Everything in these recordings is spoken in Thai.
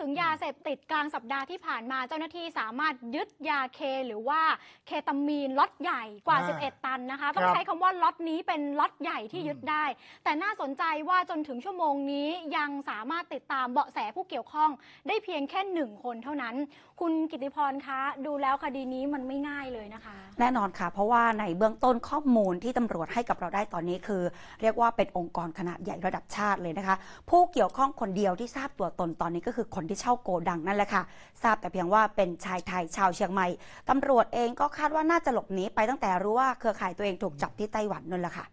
ถึงยาเสพติดกลางสัปดาห์ที่ผ่านมาเจ้าหน้าที่สามารถยึดยาเคหรือว่าเคตามีนล็อตใหญ่กว่า 11 ตันนะคะต้องใช้คำว่าล็อตนี้เป็นล็อตใหญ่ที่ยึดได้ แต่น่าสนใจว่าจนถึงชั่วโมงนี้ยังสามารถติดตามเบาะแสผู้เกี่ยวข้องได้เพียงแค่หนึ่งคนเท่านั้น คุณกิติพรคะ ดูแล้วคดีนี้มันไม่ง่ายเลยนะคะ แน่นอนค่ะ เพราะว่าในเบื้องต้นข้อมูลที่ตำรวจให้กับเราได้ตอนนี้คือเรียกว่าเป็นองค์กรขนาดใหญ่ระดับชาติเลยนะคะ ผู้เกี่ยวข้องคนเดียวที่ทราบตัวตนตอนนี้ก็คือคนที่เช่าโกดังนั่นแหละค่ะ ทราบแต่เพียงว่าเป็นชายไทยชาวเชียงใหม่ตำรวจเองก็คาดว่าน่าจะหลบหนีไปตั้งแต่รู้ว่าเครือข่ายตัวเองถูกจับที่ไต้หวันนั่นแหละค่ะ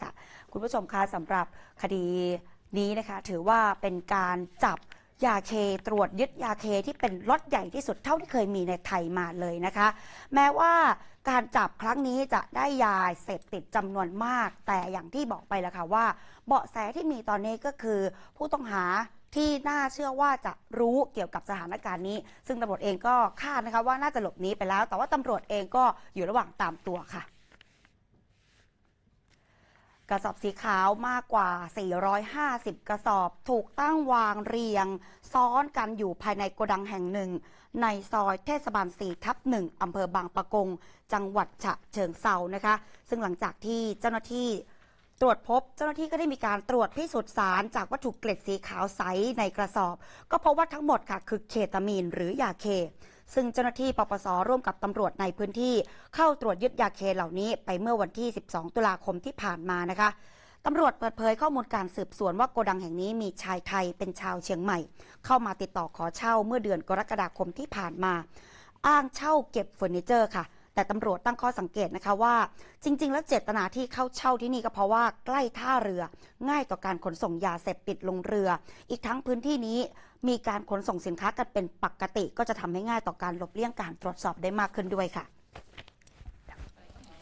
ค่ะคุณผู้ชมคะสำหรับคดีนี้นะคะ ถือว่าเป็นการจับยาเคตรวจยึดยาเคที่เป็นล็อตใหญ่ที่สุดเท่าที่เคยมีในไทยมาเลยนะคะ แม้ว่าการจับครั้งนี้จะได้ยาเสพติดจำนวนมาก แต่อย่างที่บอกไปแล้วค่ะว่าเบาะแสที่มีตอนนี้ก็คือผู้ต้องหาที่น่าเชื่อว่าจะรู้เกี่ยวกับสถานการณ์นี้ ซึ่งตำรวจเองก็คาดนะคะว่าน่าจะหลบหนีไปแล้ว แต่ว่าตำรวจเองก็อยู่ระหว่างตามตัวค่ะ กระสอบสีขาวมากกว่า 450 กระสอบถูกตั้งวางเรียงซ้อนกันอยู่ภายในโกดังแห่งหนึ่ง ในซอยเทศบาล4ทับ1อำเภอบางปะกง จังหวัดฉะเชิงเซานะคะ ซึ่งหลังจากที่เจ้าหน้าที่ตรวจพบเจ้าหน้าที่ก็ได้มีการตรวจพิสูจน์สารจากวัตถุเกล็ดสีขาวใสในกระสอบ ก็พบว่าทั้งหมดค่ะคือเคตามีนหรือยาเค ซึ่งเจ้าหน้าที่ปปสร่วมกับตำรวจในพื้นที่ เข้าตรวจยึดยาเคเหล่านี้ไปเมื่อวันที่ 12 ตุลาคมที่ผ่านมานะคะตำรวจเปิดเผยข้อมูลการสืบสวนว่าโกดังแห่งนี้มีชายไทยเป็นชาวเชียงใหม่ เข้ามาติดต่อขอเช่าเมื่อเดือนกรกฎาคมที่ผ่านมา อ้างเช่าเก็บเฟอร์นิเจอร์ค่ะแต่ตำรวจตั้งข้อสังเกตนะคะว่า จริงๆ แล้วเจตนาที่เข้าเช่าที่นี่ก็เพราะว่าใกล้ท่าเรือง่ายต่อการขนส่งยาเสพติดลงเรือ อีกทั้งพื้นที่นี้มีการขนส่งสินค้ากันเป็นปกติ ก็จะทำให้ง่ายต่อการหลบเลี่ยงการตรวจสอบได้มากขึ้นด้วยค่ะ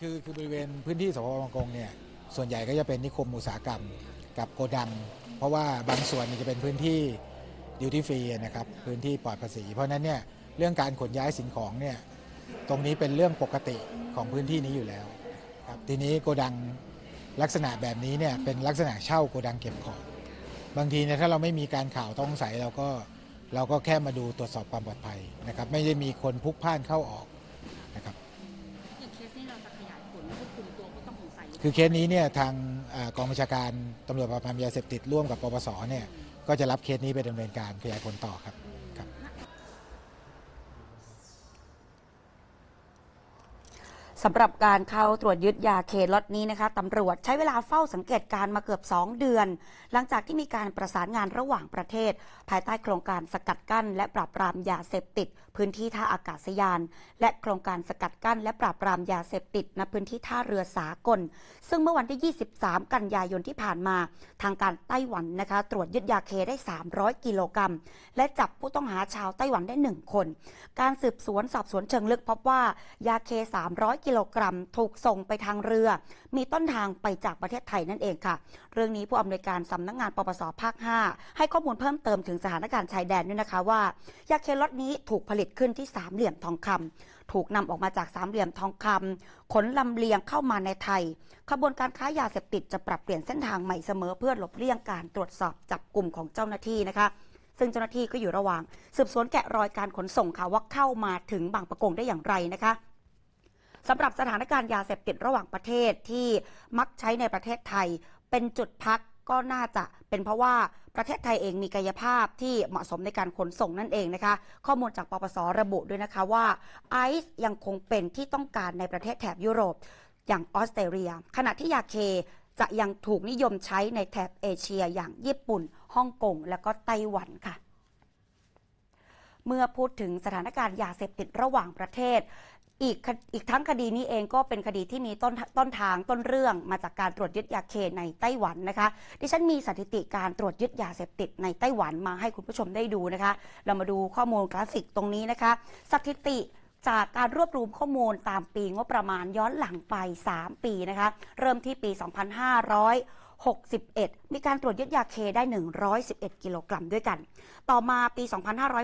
คือคือบริเวณพื้นที่สพบางกงเนี่ยส่วนใหญ่ก็จะเป็นนิคมอุตสาหกรรมกับโกดัง เพราะว่าบางส่วนจะเป็นพื้นที่ดิวตี้ฟรีนะครับพื้นที่ปลอดภาษี เพราะนั้นเนี่ยเรื่องการขนย้ายสินของเนี่ยตรงนี้เป็นเรื่องปกติของพื้นที่นี้อยู่แล้วครับทีนี้โกดังลักษณะแบบนี้เนี่ยเป็นลักษณะเช่าโกดังเก็บของบางทีเนี่ยถ้าเราไม่มีการข่าวต้องใสเราก็เราก็แค่มาดูตรวจสอบความปลอดภัยนะครับไม่ได้มีคนพลุกพล่านเข้าออกนะครับอย่างเคสนี้เราจะขยายผลควบคุมตัวผู้ต้องสงสัยคือเคสนี้เนี่ยทางกองบัญชาการตำรวจปราบปรามยาเสพติดร่วมกับปปสเนี่ยก็จะรับเคสนี้ไปดำเนินการขยายผลต่อครับสำหรับการเข้าตรวจยึดยาเคล็อตนี้นะคะตำรวจใช้เวลาเฝ้าสังเกตการมาเกือบ 2 เดือน หลังจากที่มีการประสานงานระหว่างประเทศ ภายใต้โครงการสกัดกั้นและปราบปรามยาเสพติดพื้นที่ท่าอากาศยาน และโครงการสกัดกั้น และปราบปรามยาเสพติดณพื้นที่ท่าเรือสากล ซึ่งเมื่อวันที่ 23 กันยายนที่ผ่านมา ทางการไต้หวันนะคะตรวจยึดยาเคได้ 300กิโลกรัมและจับผู้ต้องหาชาวไต้หวันได้ 1 คน การสืบสวนสอบสวนเชิงลึกพบว่า ยาเค300กิโลกรัมถูกส่งไปทางเรือ มีต้นทางไปจากประเทศไทยนั่นเองค่ะ เรื่องนี้ผู้อานวยการสำนักงงานปปสภาค 5 ให้ข้อมูลเพิ่มเติมถึงสถานการณ์ชายแดนด้วยนะคะว่า ยาเคล็ดนี้ถูกผลิตขึ้นที่สามเหลี่ยมทองคำถูกนำออกมาจากสามเหลี่ยมทองคำขนลำเลียงเข้ามาในไทย ขบวนการค้ายาเสพติดจะปรับเปลี่ยนเส้นทางใหม่เสมอเพื่อหลบเลี่ยงการตรวจสอบจับกลุ่มของเจ้าหน้าที่นะคะ ซึ่งเจ้าหน้าที่ก็อยู่ระหว่างสืบสวนแกะรอยการขนส่งค่ะว่าเข้ามาถึงบางประกงได้อย่างไรนะคะสำหรับสถานการณ์ยาเสพติดระหว่างประเทศที่มักใช้ในประเทศไทย เป็นจุดพักก็น่าจะเป็นเพราะว่าประเทศไทยเองมีกายภาพที่เหมาะสมในการขนส่งนั่นเองนะคะ ข้อมูลจากปปสระบุด้วยนะคะว่าไอซ์ยังคงเป็นที่ต้องการในประเทศแถบยุโรป อย่างออสเตรเลียขณะที่ยาเคจะยังถูกนิยมใช้ในแถบเอเชียอย่างญี่ปุ่นฮ่องกงและก็ไต้หวันค่ะเมื่อพูดถึงสถานการณ์ยาเสพติดระหว่างประเทศ อีกอีกทั้งคดีนี้เองก็เป็นคดีที่มีต้นต้นทางต้นเรื่อง มาจากการตรวจยึดยาเคในไต้หวันนะคะดิฉันมีสถิติการตรวจยึดยาเสพติดในไต้หวันมาให้คุณผู้ชมได้ดูนะคะ เรามาดูข้อมูลกราฟิกตรงนี้นะคะสถิติจากการรวบรวมข้อมูลตามปีงบประมาณย้อนหลังไป 3 ปีนะคะเริ่มที่ปี 2500 6 1 มีการตรวจยึดยาเคได้ 111กิโลกรัมด้วยกัน ต่อมาปี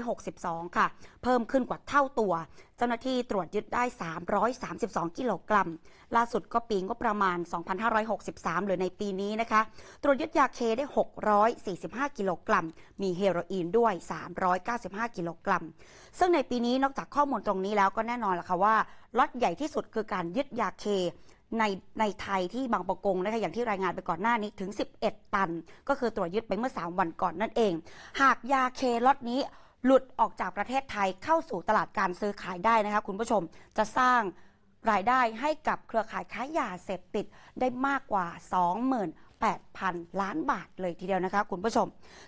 2562 ค่ะ เพิ่มขึ้นกว่าเท่าตัวเจ้าหน้าที่ตรวจยึดได้332กิโลกรัมล่าสุดก็ปีงบประมาณ 2563 หรือในปีนี้นะคะ ตรวจยึดยาเคได้ 645กิโลกรัมมีเฮโรอีนด้วย395กิโลกรัมซึ่งในปีนี้นอกจากข้อมูลตรงนี้แล้วก็แน่นอนล่ะค่ะว่าล็อตใหญ่ที่สุดคือการยึดยาเคในในไทยที่บางประกงนะคะอย่างที่รายงานไปก่อนหน้านี้ถึง 11 ตันก็คือตรวจยึดไปเมื่อ 3 วันก่อนนั่นเอง หากยาเคล็อตนี้หลุดออกจากประเทศไทยเข้าสู่ตลาดการซื้อขายได้นะคะคุณผู้ชมจะสร้างรายได้ให้กับเครือข่ายค้ายาเสพติดได้มากกว่า8,000 ล้านบาทเลยทีเดียวนะคะ คุณผู้ชม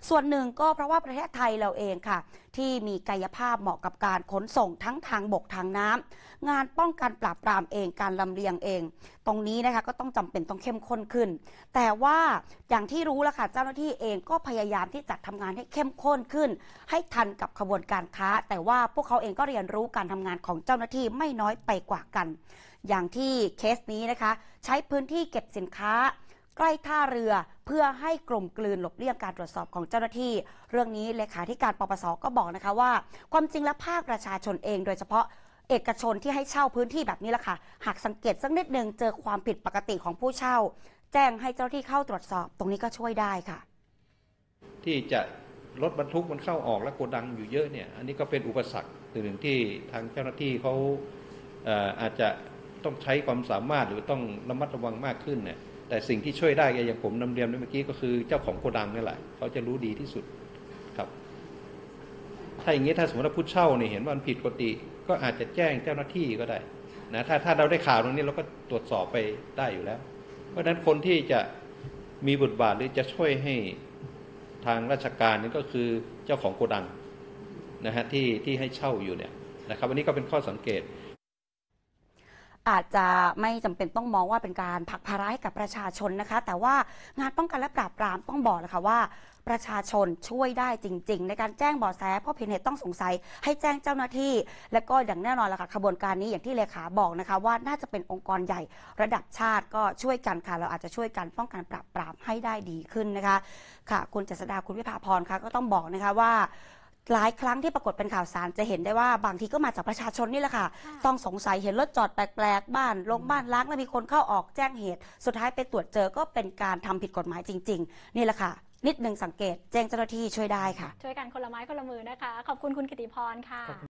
ส่วนหนึ่งก็เพราะว่าประเทศไทยเราเองค่ะ ที่มีกายภาพเหมาะกับการขนส่งทั้งทางบกทางน้ำ งานป้องกันปราบปรามเองการลำเลียงเอง ตรงนี้นะคะก็ต้องจำเป็นต้องเข้มข้นขึ้น แต่ว่าอย่างที่รู้แล้วค่ะเจ้าหน้าที่เองก็พยายามที่จะทำงานให้เข้มข้นขึ้น ให้ทันกับขบวนการค้า แต่ว่าพวกเขาเองก็เรียนรู้การทำงานของเจ้าหน้าที่ไม่น้อยไปกว่ากัน อย่างที่เคสนี้นะคะ ใช้พื้นที่เก็บสินค้าใกล้ท่าเรือเพื่อให้กลมกลืนหลบเลี่ยงการตรวจสอบของเจ้าหน้าที่ เรื่องนี้เลขาธิการปปสก็บอกนะคะว่า ความจริงและภาคประชาชนเอง โดยเฉพาะเอกชนที่ให้เช่าพื้นที่แบบนี้แหละค่ะหากสังเกตสักนิดหนึ่งเจอความผิดปกติของผู้เช่า แจ้งให้เจ้าหน้าที่เข้าตรวจสอบตรงนี้ก็ช่วยได้ค่ะ ที่จะรถบรรทุกมันเข้าออก และโกดังอยู่เยอะเนี่ยอันนี้ก็เป็นอุปสรรคตัวหนึ่งที่ทางเจ้าหน้าที่เขาอาจจะต้องใช้ความสามารถหรือต้องระมัดระวังมากขึ้นเนี่ยแต่สิ่งที่ช่วยได้ อย่างผมนำเรียนเมื่อกี้ก็คือเจ้าของโกดังนี่แหละเขาจะรู้ดีที่สุดครับถ้าอย่างนี้ถ้าสมมติว่าผู้เช่าเนี่ยเห็นว่ามันผิดปกติก็อาจจะแจ้งเจ้าหน้าที่ก็ได้นะถ้าถ้าเราได้ข่าวตรงนี้เราก็ตรวจสอบไปได้อยู่แล้ว เพราะฉะนั้นคนที่จะมีบทบาทหรือจะช่วยให้ทางราชการนี่ก็คือเจ้าของโกดังนะฮะที่ที่ให้เช่าอยู่เนี่ยนะครับวันนี้ก็เป็นข้อสังเกตอาจจะไม่จำเป็นต้องมองว่าเป็นการผักภาระให้กับประชาชนนะคะ แต่ว่างานป้องกันและปราบปราม ต้องบอกนะคะว่า ประชาชนช่วยได้จริง ๆ ในการแจ้งบาะแสเพราะเห็นเหตุต้องสงสัยให้แจ้งเจ้าหน้าที่ และก็อย่างแน่นอนละค่ะขบวนการนี้อย่างที่เลขาบอกนะคะ ว่าน่าจะเป็นองค์กรใหญ่ระดับชาติก็ช่วยกันค่ะ เราอาจจะช่วยกันป้องกันปราบปรามให้ได้ดีขึ้นนะคะค่ะ คุณจัสดาคุณวิภาพรค่ะก็ต้องบอกนะคะว่าหลายครั้งที่ปรากฏเป็นข่าวสารจะเห็นได้ว่าบางทีก็มาจากประชาชนนี่แหละค่ะต้องสงสัยเห็นรถจอดแปลกๆบ้านลงบ้านล้าง แล้วมีคนเข้าออกแจ้งเหตุ สุดท้ายไปตรวจเจอก็เป็นการทำผิดกฎหมายจริงๆนี่แหละค่ะ นิดนึงสังเกตแจ้งเจ้าหน้าที่ช่วยได้ค่ะ ช่วยกันคนละไม้คนละมือนะคะ ขอบคุณคุณกิติพรค่ะ